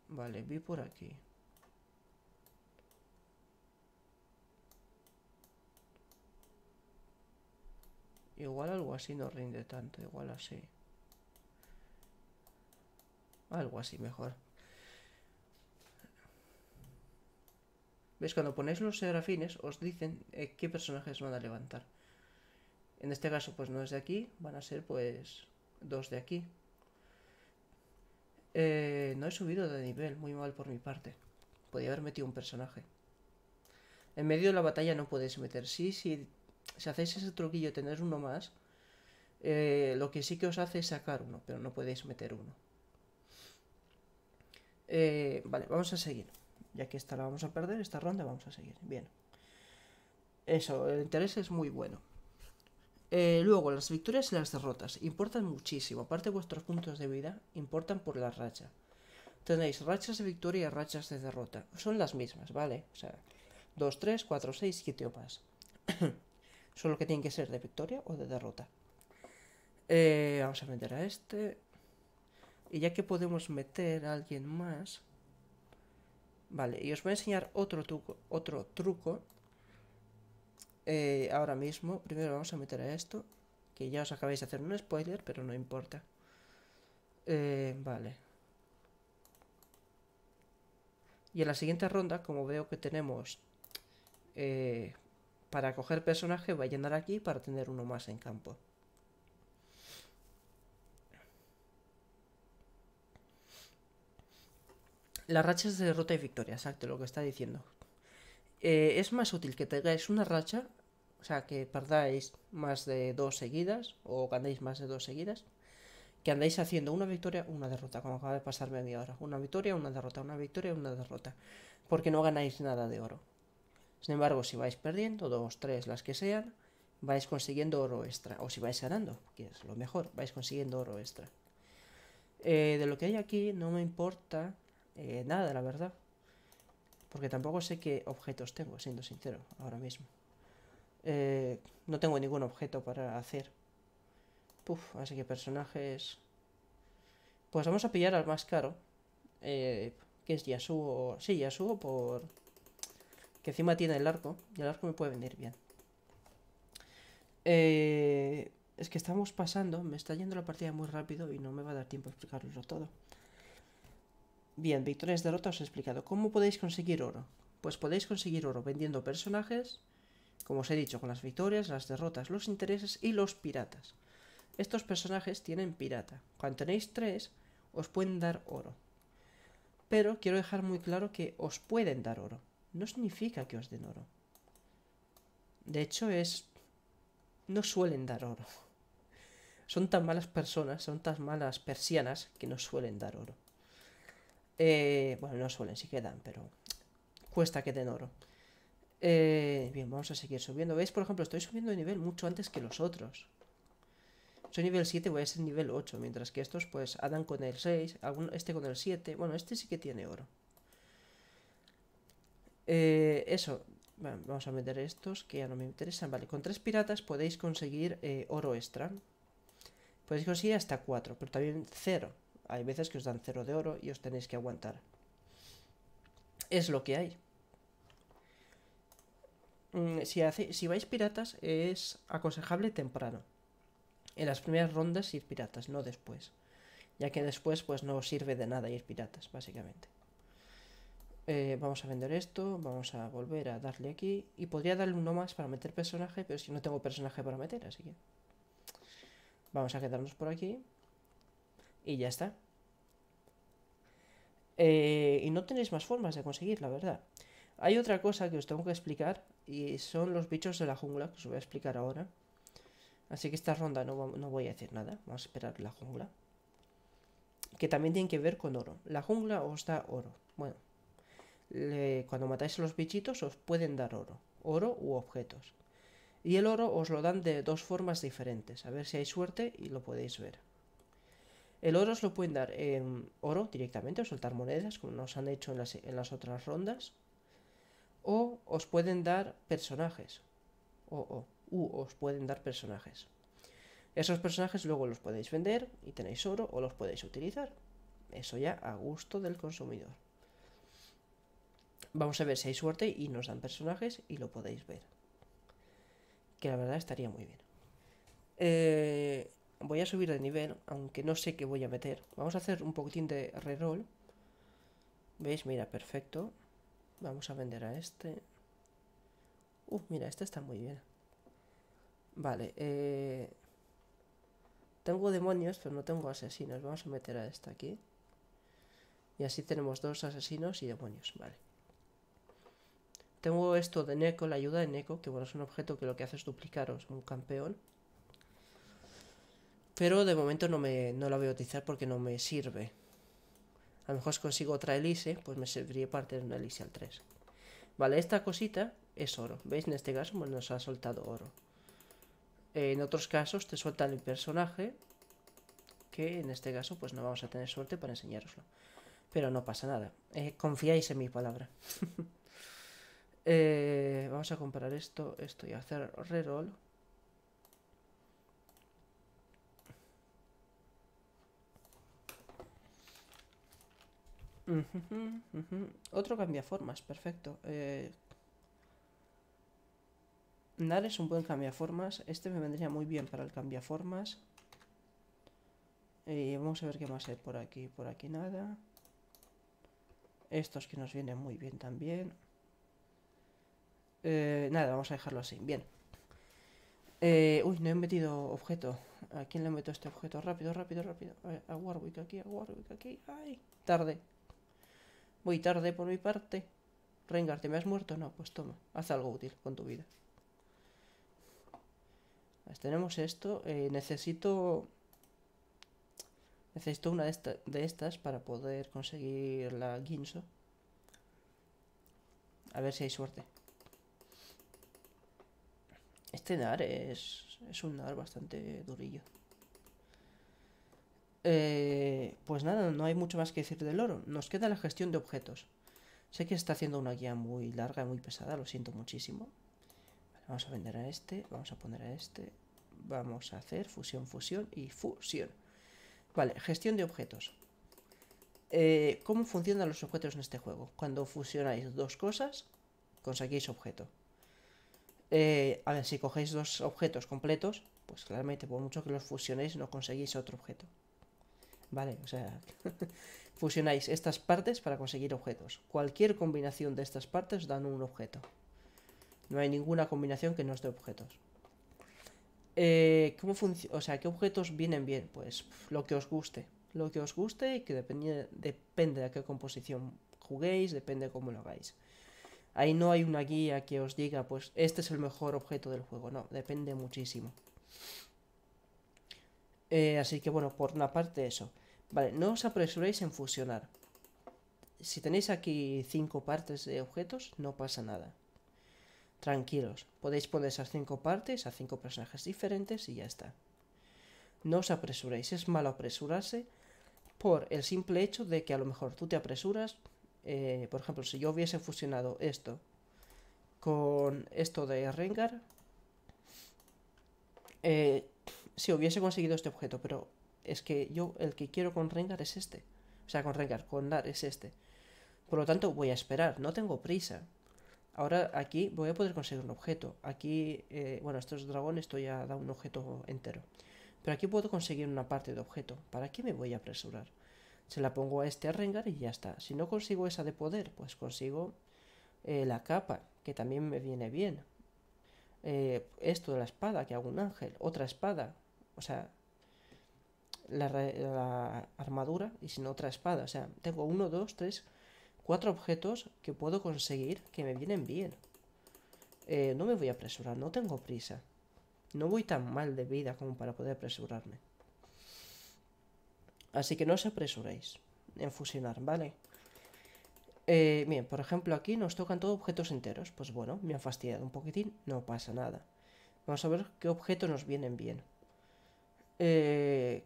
vale, vi por aquí. Igual algo así no rinde tanto, igual así. Algo así mejor. ¿Veis? Cuando ponéis los serafines os dicen eh, qué personajes van a levantar. En este caso, pues no es de aquí, van a ser pues dos de aquí. Eh, no he subido de nivel, muy mal por mi parte. Podría haber metido un personaje. En medio de la batalla no podéis meter. Sí, si hacéis ese truquillo, tenéis uno más. Eh, lo que sí que os hace es sacar uno, pero no podéis meter uno. Eh, vale, vamos a seguir. Ya que esta la vamos a perder, esta ronda vamos a seguir. Bien. Eso, el interés es muy bueno. Eh, luego, las victorias y las derrotas importan muchísimo. Aparte de vuestros puntos de vida, importan por la racha. Tenéis rachas de victoria y rachas de derrota. Son las mismas, ¿vale? O sea, 2, 3, 4, 6, 7 o más. (coughs) Solo que tienen que ser de victoria o de derrota. Eh, vamos a meter a este. Y ya que podemos meter a alguien más... Vale, y os voy a enseñar otro truco. Otro truco. Eh, ahora mismo, primero vamos a meter a esto. Que ya os acabáis de hacer un spoiler, pero no importa. Eh, vale. Y en la siguiente ronda, como veo que tenemos... Eh, para coger personaje, voy a llenar aquí para tener uno más en campo. Las rachas de derrota y victoria, exacto, lo que está diciendo. Eh, es más útil que tengáis una racha, o sea, que perdáis más de dos seguidas o ganéis más de dos seguidas, que andáis haciendo una victoria, una derrota, como acaba de pasarme a mí ahora. Una victoria, una derrota, una victoria, una derrota. Porque no ganáis nada de oro. Sin embargo, si vais perdiendo, dos, tres, las que sean, vais consiguiendo oro extra. O si vais ganando, que es lo mejor, vais consiguiendo oro extra. Eh, de lo que hay aquí, no me importa eh, nada, la verdad. Porque tampoco sé qué objetos tengo, siendo sincero, ahora mismo. Eh, no tengo ningún objeto para hacer. Puf, así que personajes... Pues vamos a pillar al más caro. Eh, que es Yasuo. Sí, Yasuo por... Que encima tiene el arco. Y el arco me puede venir bien. es que estamos pasando. Me está yendo la partida muy rápido y no me va a dar tiempo a explicarlo todo. Bien, victorias derrotas os he explicado. ¿Cómo podéis conseguir oro? Pues podéis conseguir oro vendiendo personajes, como os he dicho, con las victorias, las derrotas, los intereses y los piratas. Estos personajes tienen pirata. Cuando tenéis tres, os pueden dar oro. Pero quiero dejar muy claro que os pueden dar oro. No significa que os den oro. De hecho, es... No suelen dar oro. Son tan malas personas, son tan malas persianas que no suelen dar oro. Eh, bueno, no suelen, si quedan, pero cuesta que den oro. Eh, bien, vamos a seguir subiendo. ¿Veis? Por ejemplo, estoy subiendo de nivel mucho antes que los otros. Soy nivel 7, voy a ser nivel 8, mientras que estos pues andan con el 6, este con el 7. Bueno, este sí que tiene oro. Eh, eso, vamos a meter estos que ya no me interesan. Vale, con tres piratas podéis conseguir oro extra. Podéis conseguir hasta 4, pero también 0. Hay veces que os dan cero de oro y os tenéis que aguantar. Es lo que hay. Mm, si, si vais piratas es aconsejable temprano. En las primeras rondas ir piratas, no después. Ya que después pues no os sirve de nada ir piratas, básicamente. Eh, vamos a vender esto, vamos a volver a darle aquí. Y podría darle uno más para meter personaje, pero si no tengo personaje para meter, así que... Vamos a quedarnos por aquí. Y ya está. Eh, y no tenéis más formas de conseguir, la verdad. Hay otra cosa que os tengo que explicar y son los bichos de la jungla, que os voy a explicar ahora. Así que esta ronda no, voy a decir nada, vamos a esperar la jungla. Que también tienen que ver con oro. La jungla os da oro. Bueno, cuando matáis a los bichitos os pueden dar oro. Oro u objetos. Y el oro os lo dan de dos formas diferentes. A ver si hay suerte y lo podéis ver. El oro os lo pueden dar en oro directamente, o soltar monedas, como nos han hecho en las, otras rondas. O os pueden dar personajes. O, o, u, os pueden dar personajes. Esos personajes luego los podéis vender y tenéis oro o los podéis utilizar. Eso ya a gusto del consumidor. Vamos a ver si hay suerte y nos dan personajes y lo podéis ver. Que la verdad estaría muy bien. Eh, voy a subir de nivel, aunque no sé qué voy a meter. Vamos a hacer un poquitín de reroll. ¿Veis? Mira, perfecto. Vamos a vender a este. Uh, mira, este está muy bien. Vale, eh, Tengo demonios, pero no tengo asesinos. Vamos a meter a este aquí. Y así tenemos dos asesinos y demonios, vale. Tengo esto de Neko, la ayuda de Neko, que bueno, es un objeto que lo que hace es duplicaros un campeón. Pero de momento no, me, no la voy a utilizar porque no me sirve. A lo mejor consigo otra elise, pues me serviría parte de una elise al 3. Vale, esta cosita es oro. ¿Veis? En este caso nos ha soltado oro. en otros casos te sueltan el personaje. Que en este caso pues no vamos a tener suerte para enseñároslo. Pero no pasa nada. Eh, confiáis en mi palabra. (laughs) Eh, vamos a comparar esto, esto y hacer reroll. Otro cambiaformas, perfecto. Eh... es un buen cambiaformas. Este me vendría muy bien para el cambiaformas. Eh, vamos a ver qué más hay por aquí. Por aquí nada. Estos que nos vienen muy bien también. Eh, nada, vamos a dejarlo así. Bien. Eh, uy, no he metido objeto. ¿A quién le meto este objeto? Rápido, rápido, rápido. A, Warwick aquí, a Warwick aquí. ¡Ay! Tarde. Muy tarde por mi parte. Rengar, ¿te me has muerto? No, pues toma, haz algo útil con tu vida. Pues tenemos esto. Eh, necesito... Necesito una de, estas para poder conseguir la guinso. A ver si hay suerte. Este Nar es, es un Nar bastante durillo. Eh, pues nada, no hay mucho más que decir del oro. Nos queda la gestión de objetos. Sé que está haciendo una guía muy larga y muy pesada, lo siento muchísimo. vamos a vender a este, vamos a poner a este. Vamos a hacer fusión, fusión y fusión. Vale, gestión de objetos. Eh, ¿Cómo funcionan los objetos en este juego? Cuando fusionáis dos cosas, conseguís objeto. Eh, a ver, si cogéis dos objetos completos, pues claramente por mucho que los fusionéis no conseguís otro objeto. ¿vale? O sea, (laughs) fusionáis estas partes para conseguir objetos. Cualquier combinación de estas partes dan un objeto. No hay ninguna combinación que no esté objetos. Eh, ¿cómo o sea, ¿qué objetos vienen bien? Pues lo que os guste. Lo que os guste y que depende, depende de qué composición juguéis, depende de cómo lo hagáis. Ahí no hay una guía que os diga, pues este es el mejor objeto del juego, no, depende muchísimo. Eh, así que bueno, por una parte eso. Vale, no os apresuréis en fusionar. Si tenéis aquí cinco partes de objetos, no pasa nada. Tranquilos, podéis poner esas cinco partes a cinco personajes diferentes y ya está. No os apresuréis, es malo apresurarse por el simple hecho de que a lo mejor tú te apresuras. Eh, por ejemplo, si yo hubiese fusionado esto con esto de Rengar, eh, si hubiese conseguido este objeto, pero es que yo el que quiero con Rengar es este. O sea, con Rengar, con dar es este. Por lo tanto, voy a esperar, no tengo prisa. Ahora aquí voy a poder conseguir un objeto. Aquí, eh, bueno, estos dragones esto ya da un objeto entero. Pero aquí puedo conseguir una parte de objeto. ¿Para qué me voy a apresurar? Se la pongo a este a Rengar y ya está. Si no consigo esa de poder, pues consigo eh, la capa, que también me viene bien. Eh, esto de la espada, que hago un ángel. Otra espada, o sea, la, armadura y sin otra espada. O sea, tengo uno, dos, tres, cuatro objetos que puedo conseguir que me vienen bien. Eh, no me voy a apresurar, no tengo prisa. No voy tan mal de vida como para poder apresurarme. Así que no os apresuréis en fusionar, ¿vale? Eh, bien, por ejemplo, aquí nos tocan todos objetos enteros. Pues bueno, me han fastidiado un poquitín, no pasa nada. Vamos a ver qué objetos nos vienen bien. Eh,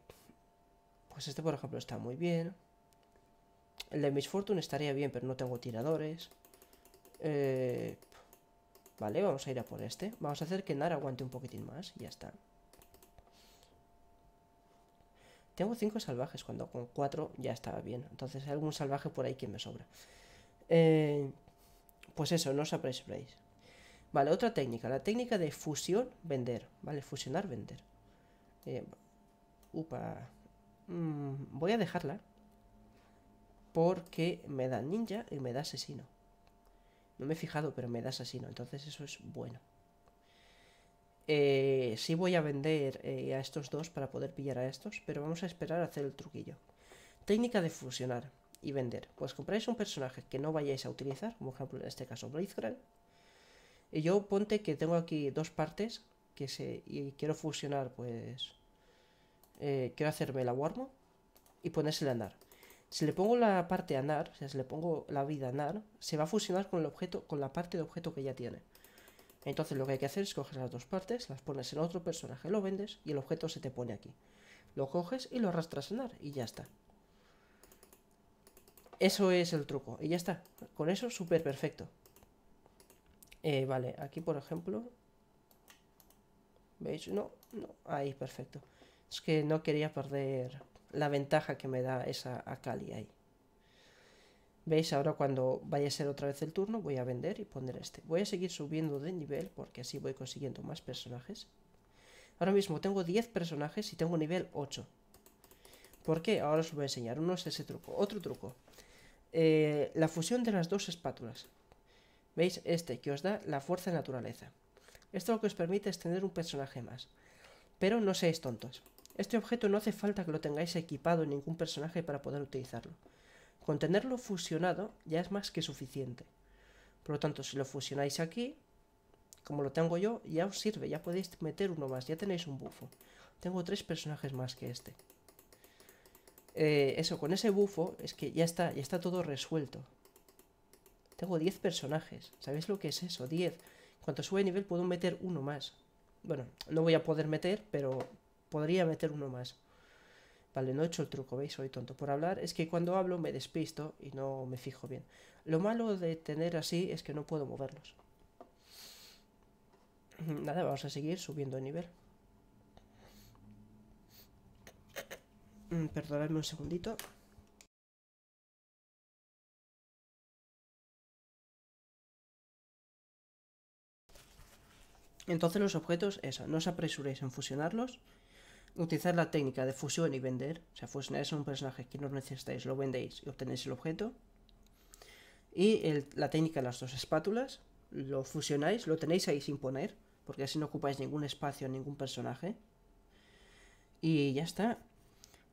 pues este, por ejemplo, está muy bien. El de Miss Fortune estaría bien, pero no tengo tiradores. Eh, vale, vamos a ir a por este. Vamos a hacer que Nara aguante un poquitín más. Y ya está. Tengo 5 salvajes, cuando con 4 ya estaba bien. Entonces hay algún salvaje por ahí que me sobra. Eh, pues eso, no os apresuréis. Vale, otra técnica. La técnica de fusión, vender. Vale, fusionar, vender. Upa. Mm, voy a dejarla. Porque me da ninja y me da asesino. No me he fijado, pero me da asesino. Entonces eso es bueno. Eh, sí voy a vender eh, a estos dos para poder pillar a estos, pero vamos a esperar a hacer el truquillo. Técnica de fusionar y vender. Pues compráis un personaje que no vayáis a utilizar, como ejemplo en este caso Blitzcrank. Y yo ponte que tengo aquí dos partes que se, y quiero fusionar pues eh, quiero hacerme la Warmo y ponérsela el andar. Si le pongo la parte a andar, o sea, si le pongo la vida a andar, se va a fusionar con el objeto, con la parte de objeto que ya tiene. Entonces lo que hay que hacer es coger las dos partes, las pones en otro personaje, lo vendes y el objeto se te pone aquí. Lo coges y lo arrastras a andar y ya está. Eso es el truco. Y ya está. Con eso, súper perfecto. Eh, vale, aquí por ejemplo... ¿Veis? No, no. Ahí, perfecto. Es que no quería perder la ventaja que me da esa Akali ahí. ¿Veis? Ahora cuando vaya a ser otra vez el turno voy a vender y poner este. Voy a seguir subiendo de nivel porque así voy consiguiendo más personajes. Ahora mismo tengo 10 personajes y tengo nivel 8. ¿Por qué? Ahora os voy a enseñar. Uno es ese truco. Otro truco. Eh, la fusión de las dos espátulas. ¿Veis? Este que os da la fuerza de naturaleza. Esto lo que os permite es tener un personaje más. Pero no seáis tontos. Este objeto no hace falta que lo tengáis equipado en ningún personaje para poder utilizarlo. Con tenerlo fusionado ya es más que suficiente. Por lo tanto, si lo fusionáis aquí, como lo tengo yo, ya os sirve, ya podéis meter uno más, ya tenéis un bufo. Tengo tres personajes más que este. Eh, eso, con ese bufo es que ya está, ya está todo resuelto. Tengo 10 personajes, ¿sabéis lo que es eso? 10. Cuanto sube de nivel puedo meter uno más. Bueno, no voy a poder meter, pero podría meter uno más. Vale, no he hecho el truco, ¿veis? Soy tonto por hablar. Es que cuando hablo me despisto y no me fijo bien. Lo malo de tener así es que no puedo moverlos. Nada, vamos a seguir subiendo de nivel. Mm, perdonadme un segundito. Entonces los objetos, eso, no os apresuréis en fusionarlos utilizar la técnica de fusión y vender, o sea, fusionáis a un personaje que no necesitáis, lo vendéis y obtenéis el objeto. Y la técnica de las dos espátulas, lo fusionáis, lo tenéis ahí sin poner, porque así no ocupáis ningún espacio, ningún personaje. Y ya está.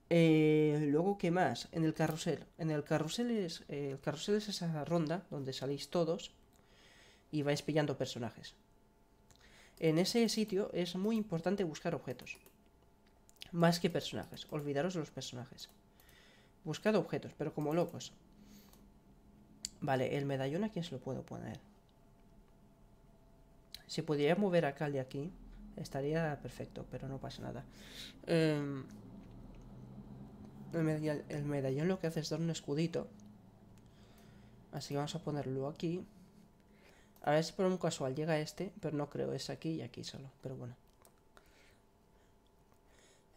Eh, luego, ¿qué más? En el carrusel. En el carrusel es. el carrusel es esa ronda donde salís todos y vais pillando personajes. En ese sitio es muy importante buscar objetos. Más que personajes. Olvidaros de los personajes. Buscad objetos, pero como locos. Vale, el medallón aquí se lo puedo poner. Si pudiera mover acá el de aquí, estaría perfecto, pero no pasa nada. Em, el, medallón, el medallón lo que hace es dar un escudito. Así que vamos a ponerlo aquí. A ver si por un casual llega este, pero no creo, es aquí y aquí solo, pero bueno.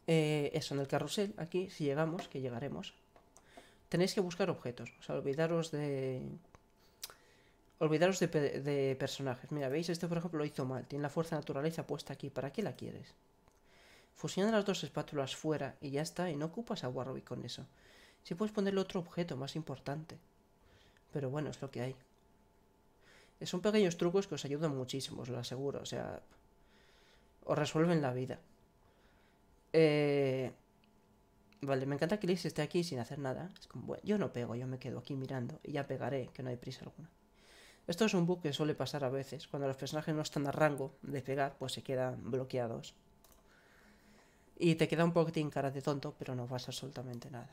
Eh, eso, en el carrusel, aquí, si llegamos, que llegaremos, tenéis que buscar objetos. O sea, olvidaros de... Olvidaros de, personajes. Mira, ¿veis? Este, por ejemplo, lo hizo mal. Tiene la fuerza naturaleza puesta aquí. ¿Para qué la quieres? Fusiona las dos espátulas fuera y ya está. Y no ocupas a Warwick con eso. Si puedes ponerle otro objeto más importante. Pero bueno, es lo que hay. Son pequeños trucos que os ayudan muchísimo, os lo aseguro. O sea, os resuelven la vida. Eh, vale, me encanta que Liz esté aquí sin hacer nada. Es como, yo no pego, yo me quedo aquí mirando y ya pegaré, que no hay prisa alguna. Esto es un bug que suele pasar a veces. Cuando los personajes no están a rango de pegar, pues se quedan bloqueados. Y te queda un poquitín cara de tonto, pero no pasa absolutamente nada.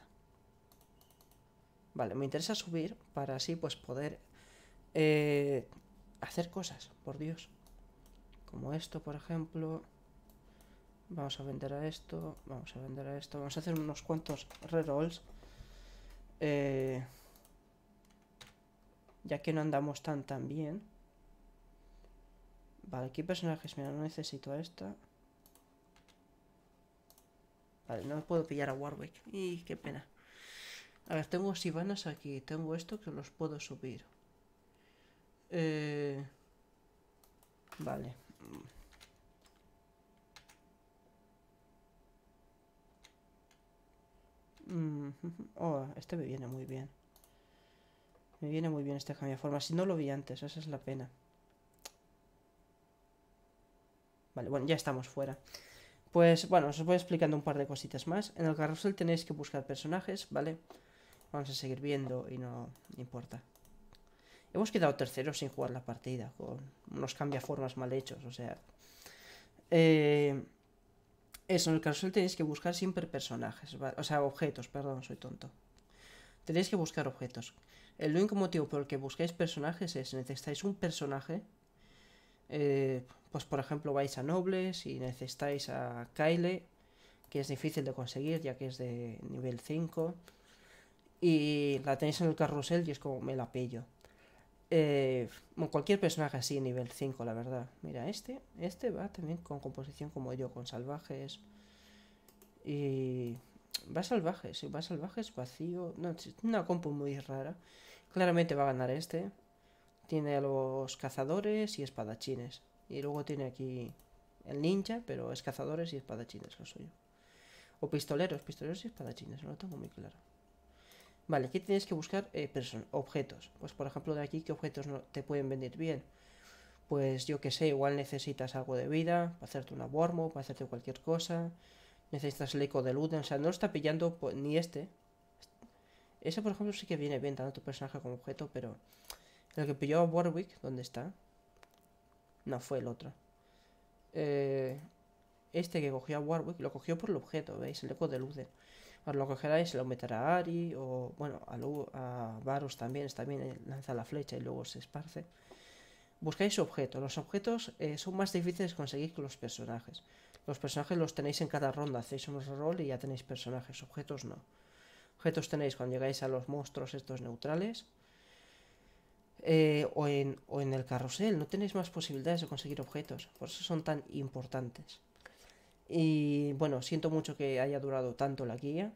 Vale, me interesa subir para así pues poder eh, hacer cosas, por Dios. Como esto, por ejemplo... Vamos a vender a esto, vamos a vender a esto. Vamos a hacer unos cuantos rerolls. Eh, ya que no andamos tan tan bien. Vale, aquí personajes, mira, no necesito a esta. Vale, no puedo pillar a Warwick. Y qué pena. A ver, tengo Sivanas aquí. Tengo esto que los puedo subir. Eh, vale. Mm, oh, este me viene muy bien. Me viene muy bien este cambio de forma. Si no lo vi antes, esa es la pena. Vale, bueno, ya estamos fuera. Pues bueno, os voy explicando un par de cositas más. En el carrusel tenéis que buscar personajes, ¿vale? Vamos a seguir viendo y no importa. Hemos quedado terceros sin jugar la partida, con unos cambiaformas mal hechos, o sea... Eh, eso, en el carrusel tenéis que buscar siempre personajes, o sea, objetos, perdón, soy tonto. Tenéis que buscar objetos. El único motivo por el que buscáis personajes es necesitáis un personaje. Eh, pues por ejemplo vais a Nobles y necesitáis a Kyle, que es difícil de conseguir ya que es de nivel 5. Y la tenéis en el carrusel y es como me la pello eh, cualquier personaje así, nivel 5, la verdad. Mira, este, este va también con composición como yo, con salvajes. Y va salvajes, ¿eh? va salvajes, vacío. No, una compu muy rara. Claramente va a ganar este. Tiene a los cazadores y espadachines. Y luego tiene aquí el ninja, pero es cazadores y espadachines lo suyo. O pistoleros, pistoleros y espadachines, no lo tengo muy claro. Vale, aquí tienes que buscar eh, objetos. Pues por ejemplo de aquí, ¿qué objetos no te pueden venir bien? Pues yo que sé, igual necesitas algo de vida, para hacerte una wormo, para hacerte cualquier cosa. Necesitas el eco de Luden, o sea, no lo está pillando ni este. Ese por ejemplo sí que viene bien, tanto tu personaje como objeto, pero... El que pilló a Warwick, ¿dónde está? No, fue el otro. Eh, este que cogió a Warwick, lo cogió por el objeto, ¿veis? El eco de Luden os pues lo cogeráis, lo meterá a Ari o, bueno, a, a Varus también, también eh, lanza la flecha y luego se esparce. Buscáis objetos. Los objetos eh, son más difíciles de conseguir que los personajes. Los personajes los tenéis en cada ronda, hacéis un rol y ya tenéis personajes, objetos no. Objetos tenéis cuando llegáis a los monstruos estos neutrales. Eh, o, en, o en el carrusel, no tenéis más posibilidades de conseguir objetos, por eso son tan importantes. Y bueno, siento mucho que haya durado tanto la guía,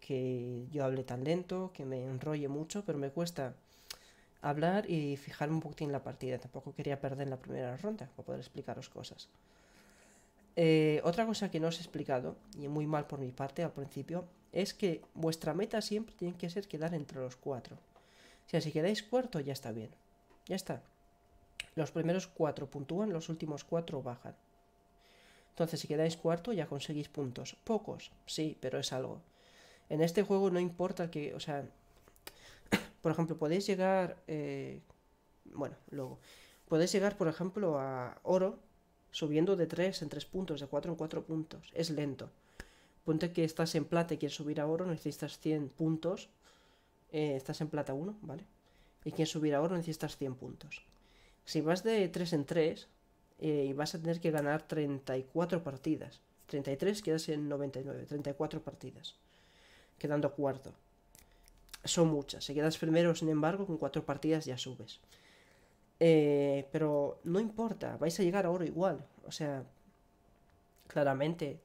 que yo hable tan lento, que me enrolle mucho, pero me cuesta hablar y fijarme un poquitín en la partida. Tampoco quería perder en la primera ronda para poder explicaros cosas. Eh, otra cosa que no os he explicado, y muy mal por mi parte al principio, es que vuestra meta siempre tiene que ser quedar entre los cuatro. O sea, si quedáis cuarto ya está bien. Ya está. Los primeros cuatro puntúan, los últimos cuatro bajan. Entonces, si quedáis cuarto, ya conseguís puntos. Pocos, sí, pero es algo. En este juego no importa que, o sea, (coughs) por ejemplo, podéis llegar, eh, bueno, luego, podéis llegar, por ejemplo, a oro subiendo de 3 en 3 puntos, de 4 en 4 puntos. Es lento. Ponte que estás en plata y quieres subir a oro, necesitas 100 puntos. Eh, estás en plata 1, ¿vale? Y quieres subir a oro, necesitas 100 puntos. Si vas de 3 en 3, eh, y vas a tener que ganar 34 partidas. 33 quedas en 99, 34 partidas, quedando cuarto. Son muchas, si quedas primero, sin embargo, con cuatro partidas ya subes. Eh, pero no importa, vais a llegar a oro igual. O sea, claramente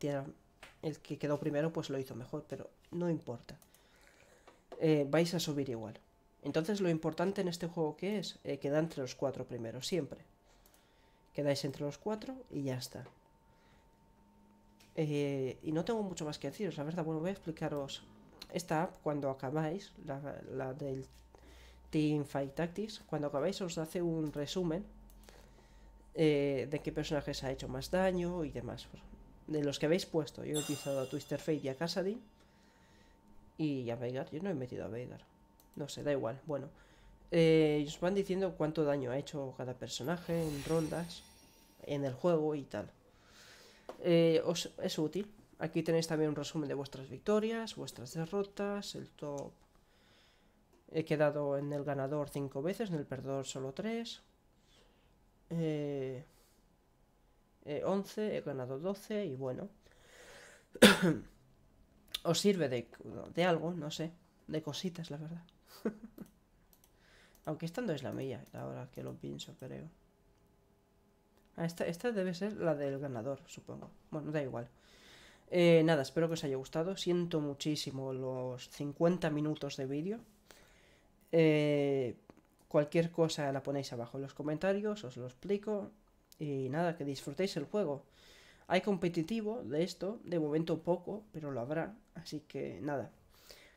el que quedó primero pues lo hizo mejor, pero no importa. Eh, vais a subir igual. Entonces lo importante en este juego que es, eh, queda entre los cuatro primeros, siempre. Quedáis entre los cuatro y ya está. Eh, y no tengo mucho más que deciros, la verdad. Bueno, voy a explicaros esta app cuando acabáis, la, del Team Fight Tactics. Cuando acabáis os hace un resumen eh, de qué personajes ha hecho más daño y demás. Pues, de los que habéis puesto, yo he utilizado a Twister Fate y a Cassidy. Y a Veigar, yo no he metido a Veigar. No sé, da igual. Bueno, eh, os van diciendo cuánto daño ha hecho cada personaje en rondas en el juego y tal. Eh, os, es útil. Aquí tenéis también un resumen de vuestras victorias, vuestras derrotas, el top. He quedado en el ganador cinco veces, en el perdedor solo tres Eh, 11, eh, he ganado 12 y bueno. (coughs) Os sirve de, de algo, no sé. De cositas, la verdad. (laughs) Aunque estando es la mía, ahora que lo pienso, creo. Ah, esta, debe ser la del ganador, supongo. Bueno, da igual. Eh, nada, espero que os haya gustado. Siento muchísimo los 50 minutos de vídeo. Eh, cualquier cosa la ponéis abajo en los comentarios, os lo explico. Y nada, que disfrutéis el juego. Hay competitivo de esto, de momento poco, pero lo habrá. Así que nada,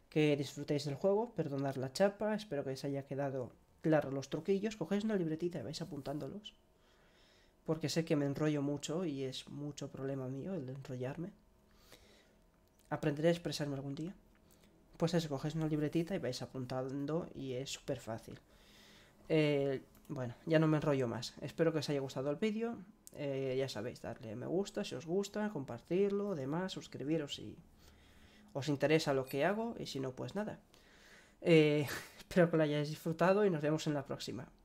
que disfrutéis del juego, perdonad la chapa, espero que os haya quedado claro los truquillos. Cogéis una libretita y vais apuntándolos porque sé que me enrollo mucho y es mucho problema mío el de enrollarme. Aprenderé a expresarme algún día. Pues eso, cogéis una libretita y vais apuntando y es súper fácil. Eh, bueno, ya no me enrollo más. Espero que os haya gustado el vídeo. Eh, ya sabéis, darle me gusta si os gusta, compartirlo, demás, suscribiros si os interesa lo que hago y si no, pues nada. Eh, (laughs) espero que lo hayáis disfrutado y nos vemos en la próxima.